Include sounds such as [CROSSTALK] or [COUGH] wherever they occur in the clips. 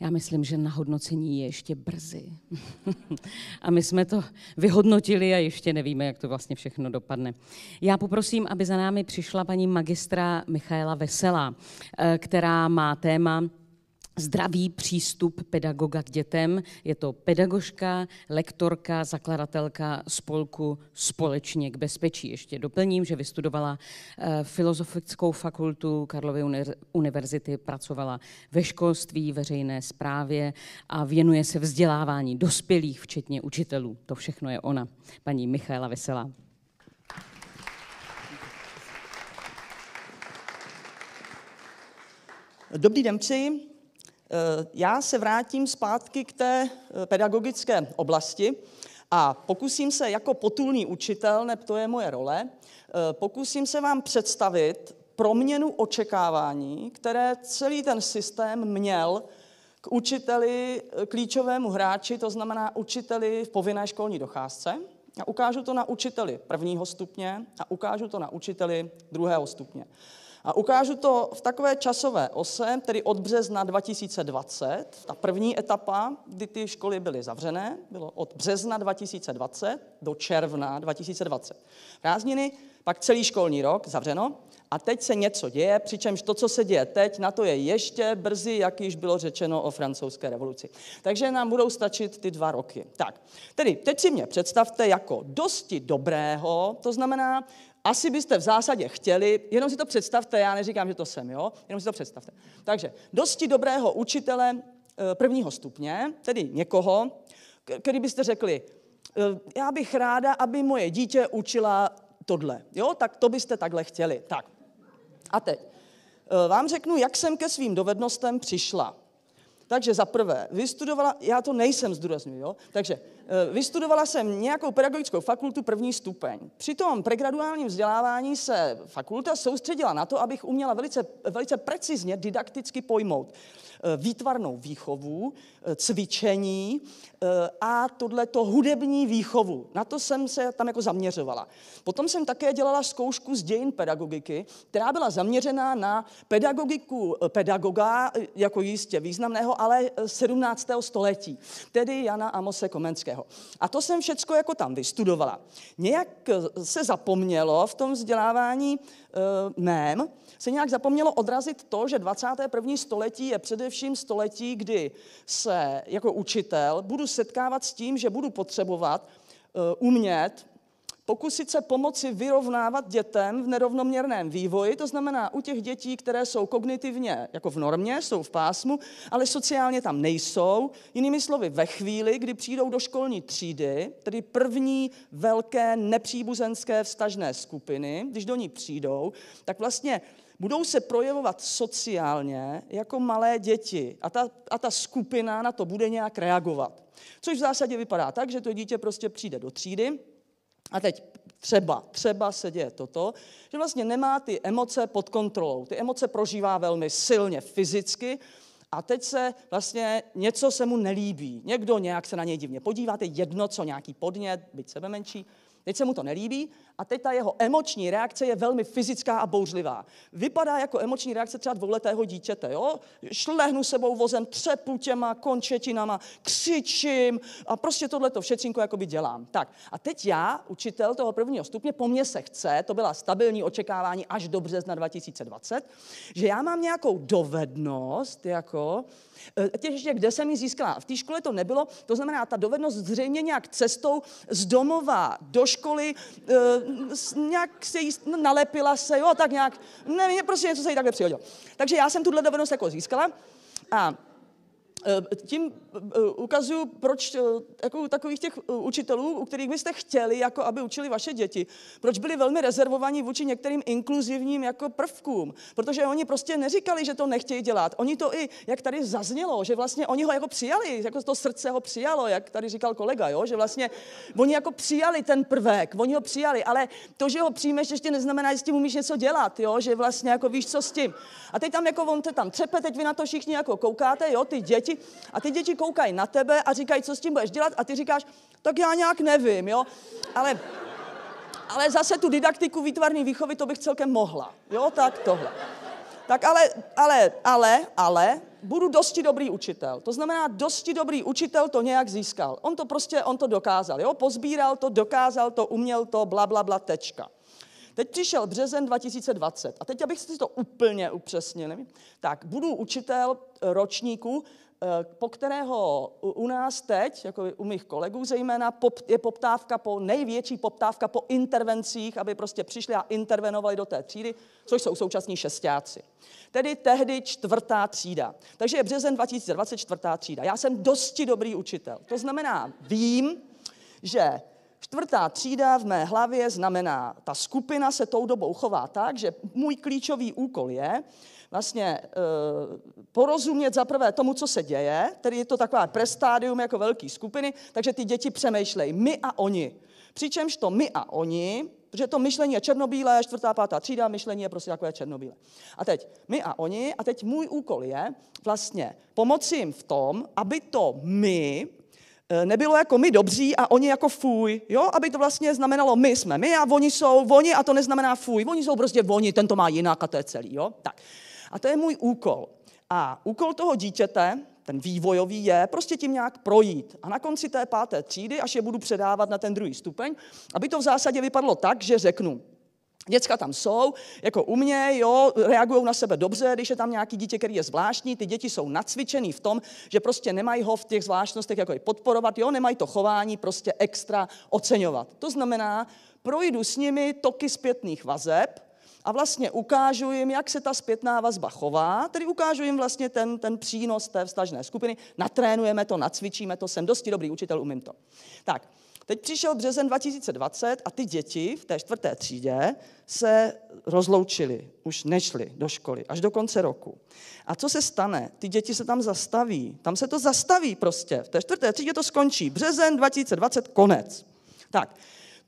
Já myslím, že na hodnocení je ještě brzy. [LAUGHS] a my jsme to vyhodnotili a ještě nevíme, jak to vlastně všechno dopadne. Já poprosím, aby za námi přišla paní magistra Michaela Veselá, eh, která má téma zdravý přístup pedagoga k dětem. Je to pedagožka, lektorka, zakladatelka spolku Společně k bezpečí. Ještě doplním, že vystudovala eh, Filozofickou fakultu Karlovy univerzity, pracovala ve školství, veřejné správě a věnuje se vzdělávání dospělých, včetně učitelů. To všechno je ona, paní Michaela Veselá. Dobrý den přeji. Eh, já se vrátím zpátky k té eh, pedagogické oblasti a pokusím se jako potulný učitel, neb to je moje role, eh, pokusím se vám představit proměnu očekávání, které celý ten systém měl k učiteli, klíčovému hráči, to znamená učiteli v povinné školní docházce. A ukážu to na učiteli prvního stupně a ukážu to na učiteli druhého stupně. A ukážu to v takové časové ose, tedy od března 2020, ta první etapa, kdy ty školy byly zavřené, bylo od března 2020 do června 2020. Prázdniny, pak celý školní rok zavřeno a teď se něco děje, přičemž to, co se děje teď, na to je ještě brzy, jak již bylo řečeno o francouzské revoluci. Takže nám budou stačit ty dva roky. Tak, tedy teď si mě představte jako dosti dobrého, to znamená, asi byste v zásadě chtěli, jenom si to představte, já neříkám, že to jsem, jo, jenom si to představte. Takže dosti dobrého učitele eh, prvního stupně, tedy někoho, který byste řekli, eh, já bych ráda, aby moje dítě učila tohle. Jo, tak to byste takhle chtěli. Tak. A teď eh, vám řeknu, jak jsem ke svým dovednostem přišla. Takže za prvé, vystudovala, já to nejsem zdůraznuju, jo? takže Eh, vystudovala jsem nějakou pedagogickou fakultu první stupeň. Při tom pregraduálním vzdělávání se fakulta soustředila na to, abych uměla velice, velice precizně didakticky pojmout eh, výtvarnou výchovu, eh, cvičení a tohleto hudební výchovu. Na to jsem se tam jako zaměřovala. Potom jsem také dělala zkoušku z dějin pedagogiky, která byla zaměřená na pedagogiku pedagoga, jako jistě významného, ale 17. století, tedy Jana Amose Komenského. Komenského. A to jsem všecko jako tam vystudovala. Nějak eh, se zapomnělo v tom vzdělávání e, mém, se nějak zapomnělo odrazit to, že 21. století je především století, kdy se jako učitel budu setkávat s tím, že budu potřebovat eh, umět pokusit se pomoci vyrovnávat dětem v nerovnoměrném vývoji, to znamená u těch dětí, které jsou kognitivně jako v normě, jsou v pásmu, ale sociálně tam nejsou. Jinými slovy, ve chvíli, kdy přijdou do školní třídy, tedy první velké nepříbuzenské vztažné skupiny, když do ní přijdou, tak vlastně budou se projevovat sociálně jako malé děti a ta, a ta skupina na to bude nějak reagovat. Což v zásadě vypadá tak, že to dítě prostě přijde do třídy, a teď třeba, třeba se děje toto, že vlastně nemá ty emoce pod kontrolou. Ty emoce prožívá velmi silně fyzicky a teď se vlastně něco se mu nelíbí. Někdo nějak se na něj divně podívá, je jedno, co nějaký podnět, byť sebe menší, teď se mu to nelíbí a teď ta jeho emoční reakce je velmi fyzická a bouřlivá. Vypadá jako emoční reakce třeba dvouletého dítěte. Jo? Šlehnu sebou vozem, třepu těma končetinama, křičím a prostě tohle to všecinko jakoby dělám. Tak a teď já, učitel toho prvního stupně, po mně se chce, to byla stabilní očekávání až do března 2020, že já mám nějakou dovednost, jako, eh, ještě kde jsem ji získala. V té škole to nebylo, to znamená, ta dovednost zřejmě nějak cestou z domova do školy, eh, nějak se jí nalepila se, jo, tak nějak, nevím, prostě něco se jí takhle přihodilo. Takže já jsem tuhle dovednost jako získala a Eh, tím eh, ukazuju, proč eh, jako takových těch učitelů, u kterých byste chtěli, jako aby učili vaše děti, proč byli velmi rezervovaní vůči některým inkluzivním jako prvkům. Protože oni prostě neříkali, že to nechtějí dělat. Oni to i, jak tady zaznělo, že vlastně oni ho jako přijali, jako to srdce ho přijalo, jak tady říkal kolega, jo? že vlastně oni jako přijali ten prvek, oni ho přijali, ale to, že ho přijmeš, ještě neznamená, že s tím umíš něco dělat, jo? že vlastně jako víš, co s tím. A teď tam jako on te tam třepe, teď vy na to všichni jako koukáte, jo, ty děti děti a ty děti koukají na tebe a říkají, co s tím budeš dělat a ty říkáš, tak já nějak nevím, jo. Ale, ale zase tu didaktiku výtvarné výchovy to bych celkem mohla, jo, tak tohle. Tak ale, ale, ale, ale, budu dosti dobrý učitel. To znamená, dosti dobrý učitel to nějak získal. On to prostě, on to dokázal, jo? Pozbíral to, dokázal to, uměl to, bla, bla, bla, tečka. Teď přišel březen 2020 a teď, abych si to úplně upřesnil, tak budu učitel ročníku Eh, po kterého u nás teď, jako u mých kolegů zejména, je poptávka po, největší poptávka po intervencích, aby prostě přišli a intervenovali do té třídy, což jsou současní šestáci. Tedy tehdy čtvrtá třída. Takže je březen 2020 čtvrtá třída. Já jsem dosti dobrý učitel. To znamená, vím, že Čtvrtá třída v mé hlavě znamená, ta skupina se tou dobou chová tak, že můj klíčový úkol je, vlastně eh, porozumět za prvé tomu, co se děje, tedy je to taková prestádium jako velký skupiny, takže ty děti přemýšlejí my a oni. Přičemž to my a oni, protože to myšlení je černobílé, čtvrtá, pátá třída, myšlení je prostě takové černobílé. A teď my a oni, a teď můj úkol je vlastně pomoci jim v tom, aby to my eh, nebylo jako my dobří a oni jako fuj, jo? aby to vlastně znamenalo my jsme my a oni jsou oni a to neznamená fuj, oni jsou prostě oni, ten to má jinak a to je celý. Jo? Tak. A to je můj úkol. A úkol toho dítěte, ten vývojový je, prostě tím nějak projít. A na konci té páté třídy, až je budu předávat na ten druhý stupeň, aby to v zásadě vypadlo tak, že řeknu, Děcka tam jsou, jako u mě, jo, reagují na sebe dobře, když je tam nějaký dítě, který je zvláštní, ty děti jsou nacvičený v tom, že prostě nemají ho v těch zvláštnostech jako je podporovat, jo, nemají to chování prostě extra oceňovat. To znamená, projdu s nimi toky zpětných vazeb, a vlastně ukážu jim, jak se ta zpětná vazba chová, tedy ukážu jim vlastně ten, ten přínos té vztažné skupiny, natrénujeme to, nacvičíme to, jsem dosti dobrý učitel, umím to. Tak, teď přišel březen 2020 a ty děti v té čtvrté třídě se rozloučili, už nešli do školy až do konce roku. A co se stane? Ty děti se tam zastaví, tam se to zastaví prostě, v té čtvrté třídě to skončí, březen 2020, konec. Tak,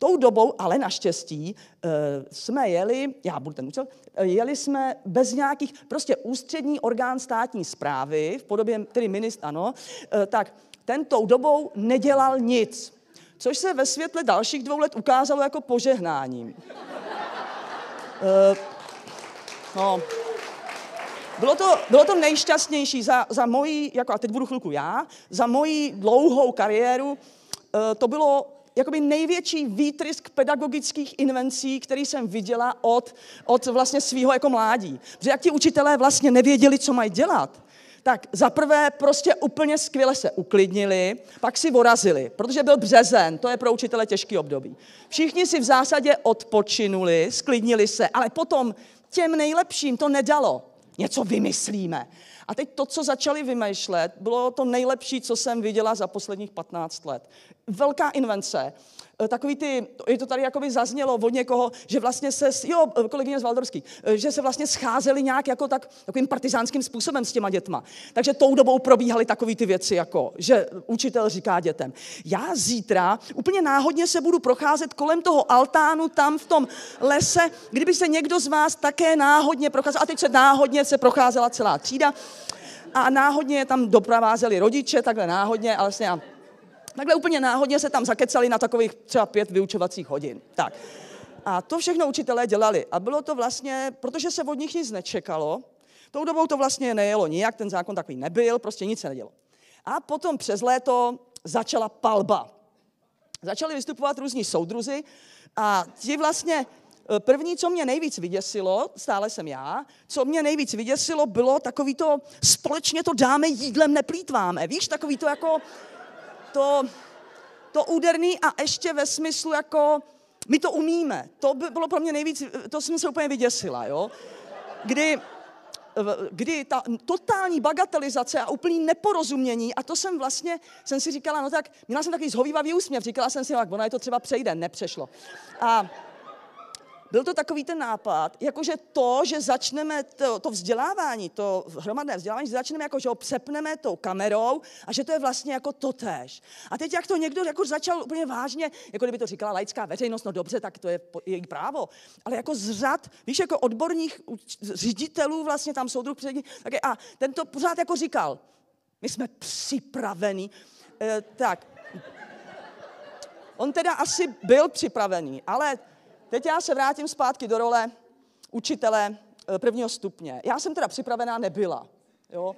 Tou dobou ale naštěstí eh, jsme jeli, já budu ten účel, eh, jeli jsme bez nějakých, prostě ústřední orgán státní zprávy, v podobě tedy ministr, ano, eh, tak ten tou dobou nedělal nic, což se ve světle dalších dvou let ukázalo jako požehnáním. no, bylo to, bylo to nejšťastnější za, za moji, jako, a teď budu chvilku já, za moji dlouhou kariéru, to bylo jakoby největší výtrysk pedagogických invencí, který jsem viděla od, od vlastně svého jako mládí. Protože jak ti učitelé vlastně nevěděli, co mají dělat, tak za prvé prostě úplně skvěle se uklidnili, pak si vorazili, protože byl březen, to je pro učitele těžký období. Všichni si v zásadě odpočinuli, sklidnili se, ale potom těm nejlepším to nedalo. Něco vymyslíme. A teď to, co začali vymýšlet, bylo to nejlepší, co jsem viděla za posledních 15 let velká invence. Eh, takový ty, je to tady jakoby zaznělo od někoho, že vlastně se, jo, eh, kolegyně z Valdorský, eh, že se vlastně scházeli nějak jako tak, takovým partizánským způsobem s těma dětma. Takže tou dobou probíhaly takový ty věci, jako, že učitel říká dětem, já zítra úplně náhodně se budu procházet kolem toho altánu tam v tom lese, kdyby se někdo z vás také náhodně procházel, a teď se náhodně se procházela celá třída, a náhodně je tam doprovázeli rodiče, takhle náhodně, ale vlastně Takhle úplně náhodně se tam zakecali na takových třeba pět vyučovacích hodin. Tak. A to všechno učitelé dělali. A bylo to vlastně, protože se od nich nic nečekalo, tou dobou to vlastně nejelo nijak, ten zákon takový nebyl, prostě nic se nedělo. A potom přes léto začala palba. Začali vystupovat různí soudruzy a ti vlastně eh, První, co mě nejvíc vyděsilo, stále jsem já, co mě nejvíc vyděsilo, bylo takový to, společně to dáme, jídlem neplýtváme. Víš, takový to jako, to, to úderný a ještě ve smyslu jako my to umíme. To by bylo pro mě nejvíc, to jsem se úplně vyděsila, jo. Kdy, kdy ta totální bagatelizace a úplný neporozumění, a to jsem vlastně, jsem si říkala, no tak, měla jsem takový zhovývavý úsměv, říkala jsem si, no tak ona je to třeba přejde, nepřešlo. A byl to takový ten nápad, jakože to, že začneme to, to vzdělávání, to hromadné vzdělávání, že začneme jako, že ho přepneme tou kamerou a že to je vlastně jako tež. A teď jak to někdo jako začal úplně vážně, jako kdyby to říkala laická veřejnost, no dobře, tak to je její právo, ale jako z řad, víš, jako odborných ředitelů vlastně tam soudruh přední, tak je, a ten to pořád jako říkal, my jsme připravení. e, tak. On teda asi byl připravený, ale Teď já se vrátím zpátky do role učitele eh, prvního stupně. Já jsem teda připravená nebyla. Jo?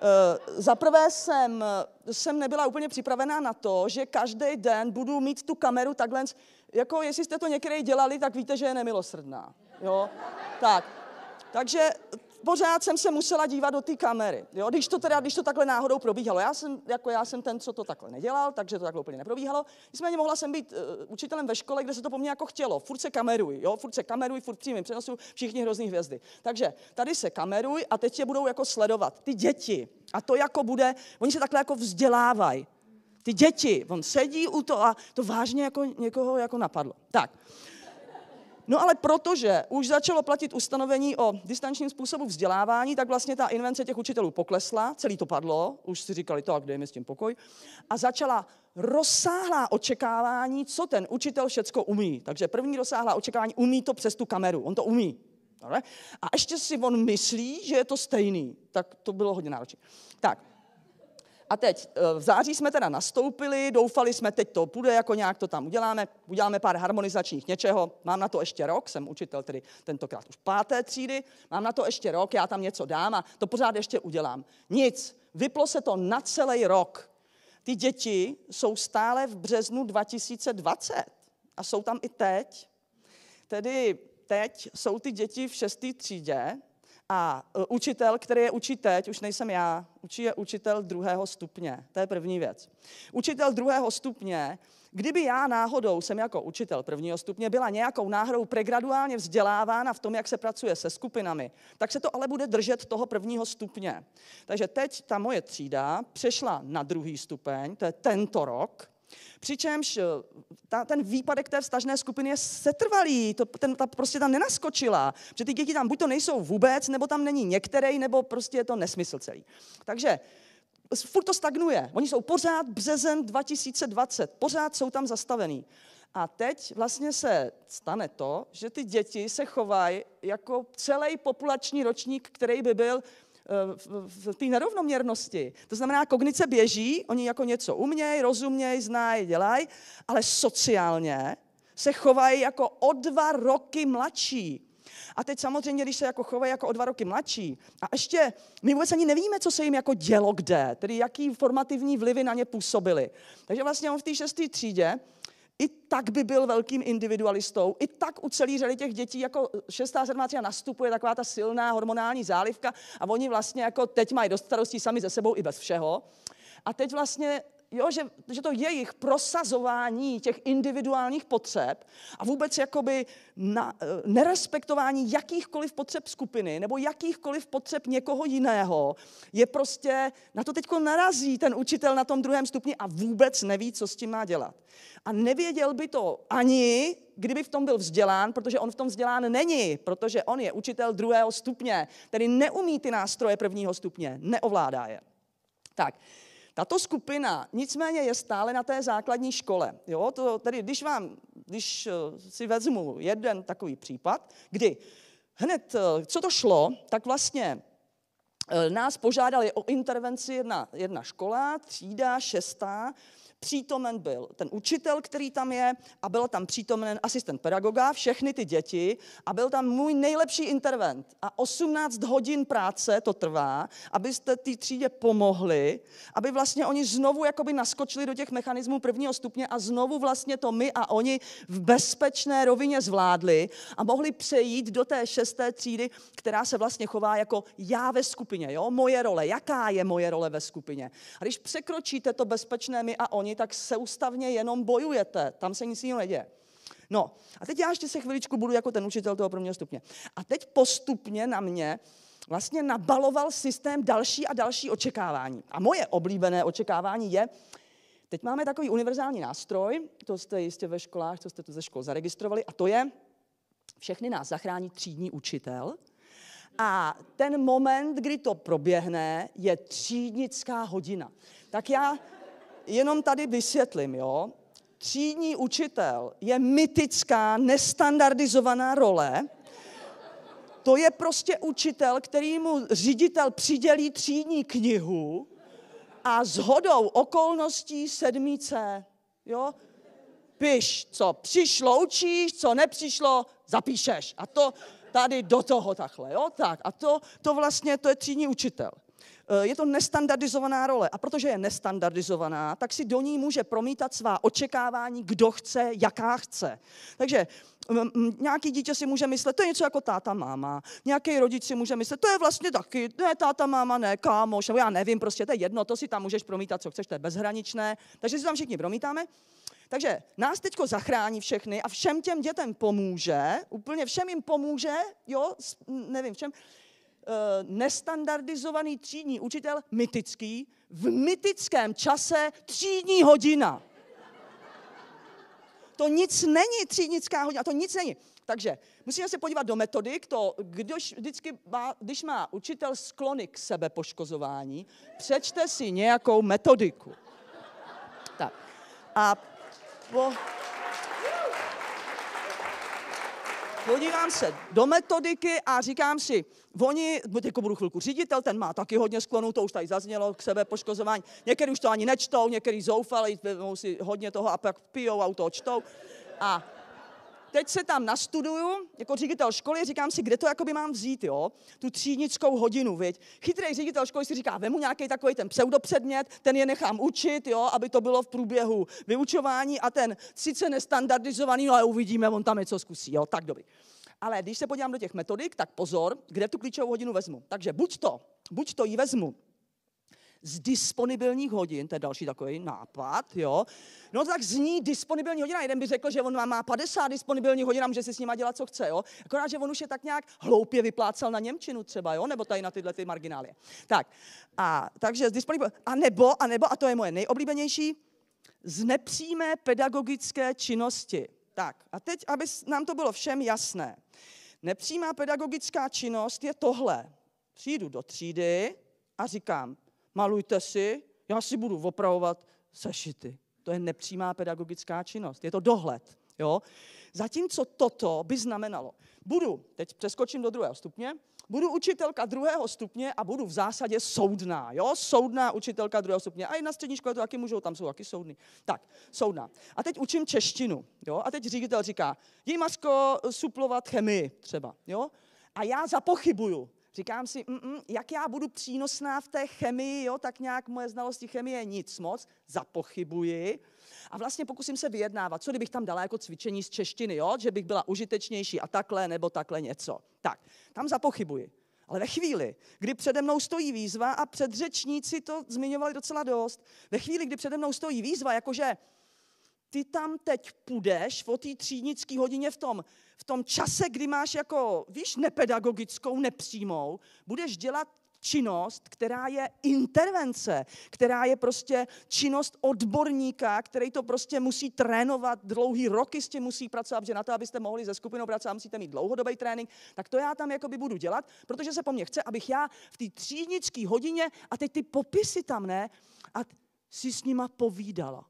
E, Za prvé jsem, jsem nebyla úplně připravená na to, že každý den budu mít tu kameru takhle, jako jestli jste to někdy dělali, tak víte, že je nemilosrdná. Jo? Tak. Takže pořád jsem se musela dívat do té kamery, jo? Když, to teda, když to takhle náhodou probíhalo. Já jsem, jako já jsem ten, co to takhle nedělal, takže to takhle úplně neprobíhalo. Nicméně mohla jsem být uh, učitelem ve škole, kde se to po mně jako chtělo. Furt se kameruj, jo? furt se kameruj, furt přímým přenosu, všichni hrozný hvězdy. Takže tady se kameruj a teď tě budou jako sledovat ty děti. A to jako bude, oni se takhle jako vzdělávají ty děti, on sedí u toho a to vážně jako někoho jako napadlo. Tak, No ale protože už začalo platit ustanovení o distančním způsobu vzdělávání, tak vlastně ta invence těch učitelů poklesla, celý to padlo, už si říkali to, a kde je s tím pokoj, a začala rozsáhlá očekávání, co ten učitel všecko umí. Takže první rozsáhlá očekávání, umí to přes tu kameru, on to umí. A ještě si on myslí, že je to stejný. Tak to bylo hodně náročné. Tak, a teď eh, v září jsme teda nastoupili, doufali jsme, teď to půjde, jako nějak to tam uděláme, uděláme pár harmonizačních něčeho, mám na to ještě rok, jsem učitel tedy tentokrát už páté třídy, mám na to ještě rok, já tam něco dám a to pořád ještě udělám. Nic, vyplo se to na celý rok. Ty děti jsou stále v březnu 2020 a jsou tam i teď. Tedy teď jsou ty děti v šesté třídě a e, učitel, který je učí teď, už nejsem já, učí je učitel druhého stupně. To je první věc. Učitel druhého stupně, kdyby já náhodou jsem jako učitel prvního stupně byla nějakou náhodou pregraduálně vzdělávána v tom, jak se pracuje se skupinami, tak se to ale bude držet toho prvního stupně. Takže teď ta moje třída přešla na druhý stupeň, to je tento rok, Přičemž eh, ta, ten výpadek té vztažné skupiny je setrvalý, to, ten, ta prostě tam nenaskočila, protože ty děti tam buď to nejsou vůbec, nebo tam není některý, nebo prostě je to nesmysl celý. Takže furt to stagnuje. Oni jsou pořád březen 2020, pořád jsou tam zastavený. A teď vlastně se stane to, že ty děti se chovají jako celý populační ročník, který by byl v té nerovnoměrnosti. To znamená, kognice běží, oni jako něco umějí, rozumějí, znají, dělají, ale sociálně se chovají jako o dva roky mladší. A teď samozřejmě, když se jako chovají jako o dva roky mladší, a ještě my vůbec ani nevíme, co se jim jako dělo kde, tedy jaký formativní vlivy na ně působily. Takže vlastně on v té šesté třídě i tak by byl velkým individualistou, i tak u celý řady těch dětí jako 6. a 7. třída nastupuje taková ta silná hormonální zálivka a oni vlastně jako teď mají dost starostí sami ze sebou i bez všeho. A teď vlastně jo, že, že to jejich prosazování těch individuálních potřeb a vůbec jakoby na, eh, nerespektování jakýchkoliv potřeb skupiny nebo jakýchkoliv potřeb někoho jiného je prostě, na to teď narazí ten učitel na tom druhém stupni a vůbec neví, co s tím má dělat. A nevěděl by to ani, kdyby v tom byl vzdělán, protože on v tom vzdělán není, protože on je učitel druhého stupně, tedy neumí ty nástroje prvního stupně, neovládá je. Tak, tato skupina nicméně je stále na té základní škole. Jo? To, tedy když vám, když eh, si vezmu jeden takový případ, kdy hned, eh, co to šlo, tak vlastně eh, nás požádali o intervenci jedna, jedna škola, třída, šestá, Přítomen byl ten učitel, který tam je, a byl tam přítomen asistent pedagoga, všechny ty děti, a byl tam můj nejlepší intervent. A 18 hodin práce to trvá, abyste té třídě pomohli, aby vlastně oni znovu jakoby naskočili do těch mechanismů prvního stupně a znovu vlastně to my a oni v bezpečné rovině zvládli a mohli přejít do té šesté třídy, která se vlastně chová jako já ve skupině, jo? moje role, jaká je moje role ve skupině. A když překročíte to bezpečné my a oni, oni, tak ústavně jenom bojujete. Tam se nic jiného neděje. No, a teď já ještě se chviličku budu jako ten učitel toho prvního stupně. A teď postupně na mě vlastně nabaloval systém další a další očekávání. A moje oblíbené očekávání je, teď máme takový univerzální nástroj, to jste jistě ve školách, co jste to ze škol zaregistrovali, a to je, všechny nás zachrání třídní učitel, a ten moment, kdy to proběhne, je třídnická hodina. Tak já jenom tady vysvětlím, jo. Třídní učitel je mytická, nestandardizovaná role. To je prostě učitel, kterýmu ředitel přidělí třídní knihu a hodou okolností sedmice, jo. Piš, co přišlo, učíš, co nepřišlo, zapíšeš. A to tady do toho takhle, jo, tak. A to, to vlastně, to je třídní učitel. Eh, je to nestandardizovaná role a protože je nestandardizovaná, tak si do ní může promítat svá očekávání, kdo chce, jaká chce. Takže mm, mm, nějaký dítě si může myslet, to je něco jako táta, máma. Nějaký rodič si může myslet, to je vlastně taky, ne táta, máma, ne kámoš, nebo já nevím, prostě to je jedno, to si tam můžeš promítat, co chceš, to je bezhraničné. Takže si tam všichni promítáme. Takže nás teďko zachrání všechny a všem těm dětem pomůže, úplně všem jim pomůže, jo, nevím všem, Eh, nestandardizovaný třídní učitel, mytický, v mytickém čase třídní hodina. To nic není třídnická hodina, to nic není. Takže musíme se podívat do metodik, to, když, vždycky má, když má učitel sklony k sebepoškozování, přečte si nějakou metodiku. Tak. A po... podívám se do metodiky a říkám si, oni, jako budu chvilku ředitel, ten má taky hodně sklonů, to už tady zaznělo k sebe poškozování. Někdy už to ani nečtou, někdy zoufali, Musí hodně toho a pak pijou a u toho čtou. A teď se tam nastuduju, jako ředitel školy, říkám si, kde to jakoby mám vzít, jo? Tu třídnickou hodinu, viď? Chytrý ředitel školy si říká, vemu nějaký takový ten pseudopředmět, ten je nechám učit, jo, aby to bylo v průběhu vyučování a ten sice nestandardizovaný, no ale uvidíme, on tam něco zkusí, jo, tak dobrý. Ale když se podívám do těch metodik, tak pozor, kde tu klíčovou hodinu vezmu. Takže buď to, buď to ji vezmu z disponibilních hodin, to je další takový nápad, jo. No tak zní disponibilní hodina, jeden by řekl, že on má 50 disponibilních hodin a může si s nima dělat, co chce, jo. Akorát, že on už je tak nějak hloupě vyplácel na Němčinu třeba, jo, nebo tady na tyhle ty marginálie. Tak, a takže z disponibilních, a nebo, a nebo, a to je moje nejoblíbenější, z nepřímé pedagogické činnosti. Tak, a teď, aby nám to bylo všem jasné. Nepřímá pedagogická činnost je tohle. Přijdu do třídy a říkám, malujte si, já si budu opravovat sešity. To je nepřímá pedagogická činnost, je to dohled. Jo? Zatímco toto by znamenalo, budu, teď přeskočím do druhého stupně, budu učitelka druhého stupně a budu v zásadě soudná. Jo? Soudná učitelka druhého stupně. A i na střední škole to taky můžou, tam jsou taky soudní. Tak, soudná. A teď učím češtinu. Jo? A teď ředitel říká, masko suplovat chemii třeba. Jo? A já zapochybuju. Říkám si, mm, mm, jak já budu přínosná v té chemii, jo, tak nějak moje znalosti chemie nic moc, zapochybuji. A vlastně pokusím se vyjednávat, co kdybych tam dala jako cvičení z češtiny, jo, že bych byla užitečnější a takhle nebo takhle něco. Tak, tam zapochybuji. Ale ve chvíli, kdy přede mnou stojí výzva, a předřečníci to zmiňovali docela dost, ve chvíli, kdy přede mnou stojí výzva, jakože ty tam teď půjdeš o té třídnické hodině v tom v tom čase, kdy máš jako, víš, nepedagogickou, nepřímou, budeš dělat činnost, která je intervence, která je prostě činnost odborníka, který to prostě musí trénovat dlouhý roky, s tím musí pracovat, že na to, abyste mohli ze skupinou pracovat, musíte mít dlouhodobý trénink, tak to já tam jakoby budu dělat, protože se po mně chce, abych já v té třídnické hodině, a teď ty popisy tam ne, a si s nima povídala.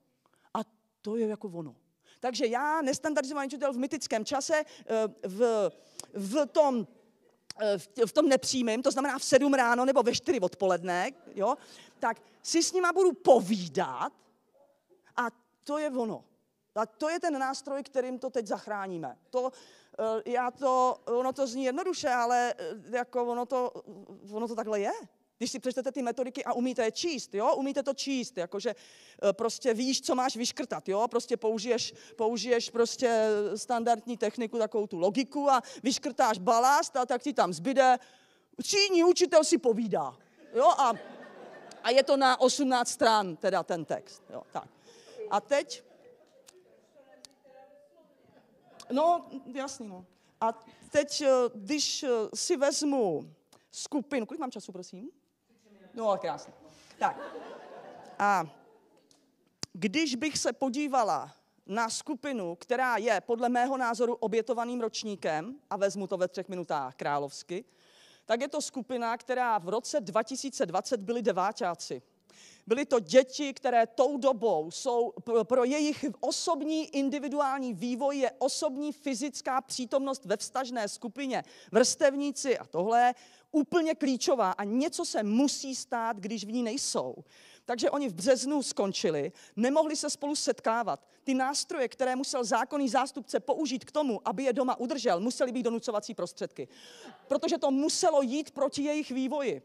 A to je jako ono. Takže já, nestandardizovaný učitel v mytickém čase, eh, v, v tom eh, v tom nepřímém, to znamená v 7 ráno nebo ve 4 odpoledne, jo, tak si s nima budu povídat a to je ono. A to je ten nástroj, kterým to teď zachráníme. To, eh, já to, ono to zní jednoduše, ale jako ono to, ono to takhle je když si přečtete ty metodiky a umíte je číst, jo, umíte to číst, jakože eh, prostě víš, co máš vyškrtat, jo, prostě použiješ, použiješ prostě standardní techniku, takovou tu logiku a vyškrtáš balast a tak ti tam zbyde, číní učitel si povídá, jo, a, a je to na 18 stran, teda ten text, jo, tak. A teď, no, jasný, no. A teď, eh, když eh, si vezmu skupinu, kolik mám času, prosím? No, krásně. Tak. A když bych se podívala na skupinu, která je podle mého názoru obětovaným ročníkem, a vezmu to ve třech minutách královsky, tak je to skupina, která v roce 2020 byli deváťáci. Byly to děti, které tou dobou jsou pro jejich osobní individuální vývoj je osobní fyzická přítomnost ve vztažné skupině, vrstevníci a tohle úplně klíčová a něco se musí stát, když v ní nejsou. Takže oni v březnu skončili, nemohli se spolu setkávat. Ty nástroje, které musel zákonný zástupce použít k tomu, aby je doma udržel, musely být donucovací prostředky. Protože to muselo jít proti jejich vývoji.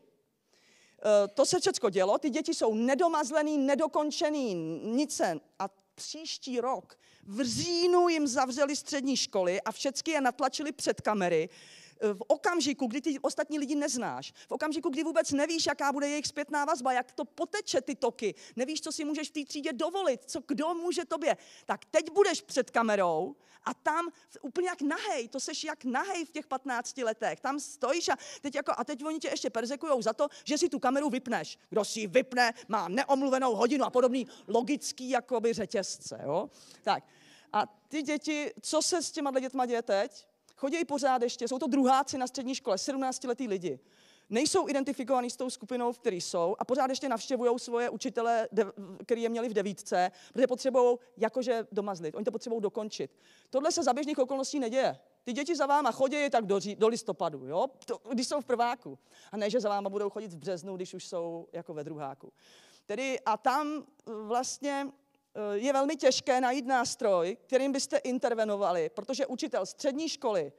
Eh, to se všechno dělo, ty děti jsou nedomazlený, nedokončený, nic se. A příští rok v říjnu jim zavřeli střední školy a všechny je natlačili před kamery v okamžiku, kdy ty ostatní lidi neznáš, v okamžiku, kdy vůbec nevíš, jaká bude jejich zpětná vazba, jak to poteče ty toky, nevíš, co si můžeš v té třídě dovolit, co kdo může tobě, tak teď budeš před kamerou a tam úplně jak nahej, to seš jak nahej v těch 15 letech, tam stojíš a teď, jako, a teď oni tě ještě perzekujou za to, že si tu kameru vypneš. Kdo si ji vypne, má neomluvenou hodinu a podobný logický jakoby řetězce. Jo? Tak. A ty děti, co se s těma dětma děje teď? Chodí pořád ještě, jsou to druháci na střední škole, 17-letí lidi. Nejsou identifikovaní s tou skupinou, v který jsou a pořád ještě navštěvují svoje učitele, který je měli v devítce, protože potřebují jakože domazlit, oni to potřebují dokončit. Tohle se za běžných okolností neděje. Ty děti za váma chodí tak do, do listopadu, jo? To, když jsou v prváku. A ne, že za váma budou chodit v březnu, když už jsou jako ve druháku. Tedy a tam vlastně je velmi těžké najít nástroj, kterým byste intervenovali, protože učitel střední školy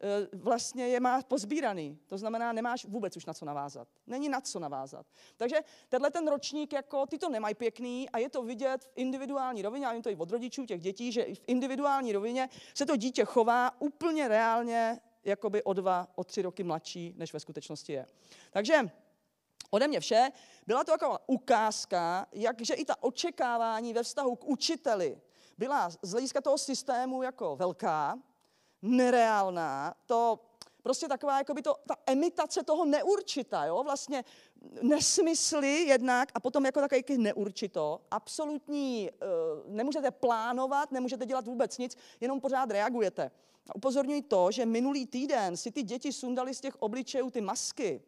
eh, vlastně je má pozbíraný. To znamená, nemáš vůbec už na co navázat. Není na co navázat. Takže tenhle ten ročník, jako ty to nemají pěkný a je to vidět v individuální rovině, a jim to i od rodičů těch dětí, že v individuální rovině se to dítě chová úplně reálně jakoby o dva, o tři roky mladší, než ve skutečnosti je. Takže Ode mě vše. Byla to taková ukázka, jakže i ta očekávání ve vztahu k učiteli byla z hlediska toho systému jako velká, nereálná, to prostě taková, jako by to, ta emitace toho neurčita, jo, vlastně nesmysly jednak a potom jako takový neurčito, absolutní, eh, nemůžete plánovat, nemůžete dělat vůbec nic, jenom pořád reagujete. A upozorňuji to, že minulý týden si ty děti sundali z těch obličejů ty masky,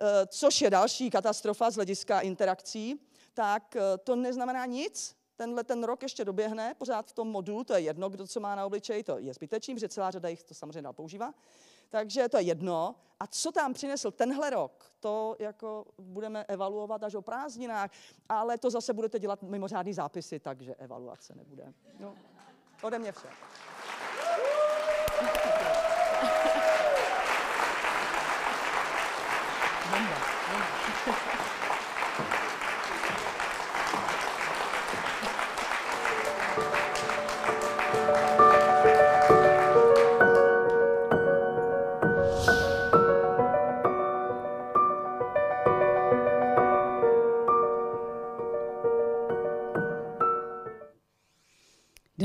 Eh, což je další katastrofa z hlediska interakcí, tak eh, to neznamená nic. Tenhle ten rok ještě doběhne, pořád v tom modu, to je jedno, kdo co má na obličeji, to je zbytečný, protože celá řada jich to samozřejmě dál používá. Takže to je jedno. A co tam přinesl tenhle rok, to jako budeme evaluovat až o prázdninách, ale to zase budete dělat mimořádný zápisy, takže evaluace nebude. No, ode mě vše.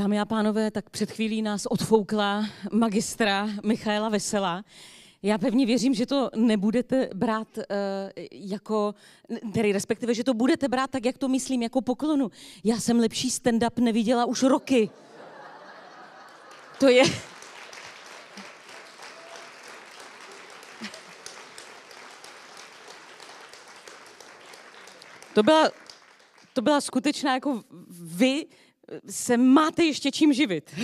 Dámy a pánové, tak před chvílí nás odfoukla magistra Michaela Vesela. Já pevně věřím, že to nebudete brát uh, jako, tedy respektive, že to budete brát tak, jak to myslím, jako poklonu. Já jsem lepší stand-up neviděla už roky. To je... To byla, to byla skutečná jako vy se máte ještě čím živit.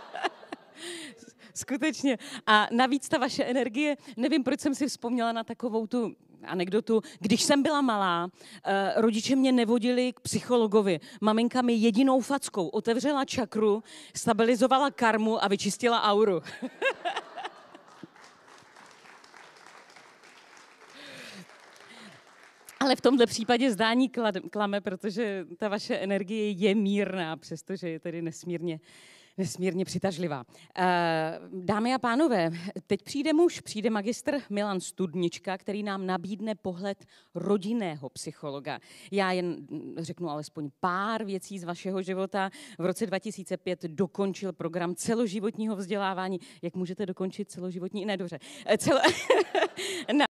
[LAUGHS] Skutečně. A navíc ta vaše energie, nevím, proč jsem si vzpomněla na takovou tu anekdotu. Když jsem byla malá, eh, rodiče mě nevodili k psychologovi. Maminka mi jedinou fackou otevřela čakru, stabilizovala karmu a vyčistila auru. [LAUGHS] Ale v tomhle případě zdání klame, protože ta vaše energie je mírná, přestože je tedy nesmírně nesmírně přitažlivá. Eh, dámy a pánové, teď přijde muž, přijde magistr Milan Studnička, který nám nabídne pohled rodinného psychologa. Já jen hm, řeknu alespoň pár věcí z vašeho života. V roce 2005 dokončil program celoživotního vzdělávání. Jak můžete dokončit celoživotní? Ne, dobře. Eh, celo... [LAUGHS]